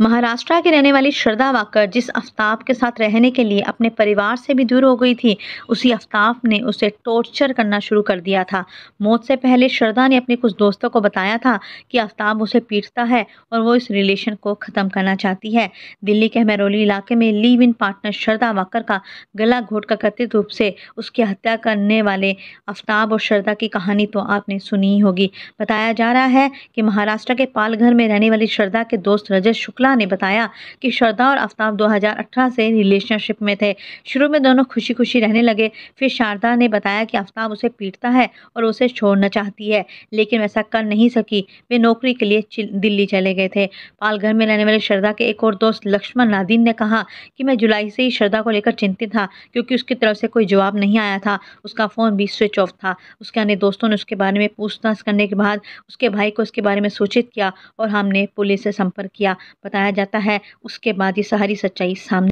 महाराष्ट्र की रहने वाली श्रद्धा वाकर जिस आफ्ताब के साथ रहने के लिए अपने परिवार से भी दूर हो गई थी उसी आफ्ताब ने उसे टॉर्चर करना शुरू कर दिया था मौत से पहले श्रद्धा ने अपने कुछ दोस्तों को बताया था कि आफ्ताब उसे पीटता है और वो इस रिलेशन को ख़त्म करना चाहती है दिल्ली के महरौली इलाके में live in partner Shraddha Walkar का गला घोट कर कथित रूप से उसकी हत्या करने वाले आफ्ताब और श्रद्धा की कहानी तो आपने सुनी ही होगी बताया जा रहा है कि महाराष्ट्र के पालघर में रहने वाली श्रद्धा के दोस्त रजत शुक्ला शुक्ला ने बताया कि श्रद्धा और आफ्ताब 2018 से रिलेशनशिप में थे शुरू में दोनों खुशी खुशी रहने लगे फिर शारदा ने बताया कि आफ्ताब उसे पीटता है और उसे छोड़ना चाहती है लेकिन वैसा कर नहीं सकी वे नौकरी के लिए दिल्ली चले गए थे पालघर में रहने वाले श्रद्धा के एक और दोस्त लक्ष्मण नादीन ने कहा कि मैं जुलाई से ही श्रद्धा को लेकर चिंतित था क्योंकि उसकी तरफ से कोई जवाब नहीं आया था उसका फ़ोन भी स्विच ऑफ था उसके अन्य दोस्तों ने उसके बारे में पूछताछ करने के बाद उसके भाई को उसके बारे में सूचित किया और हमने पुलिस से संपर्क किया बताया बताया जाता है उसके बाद ये सारी सच्चाई सामने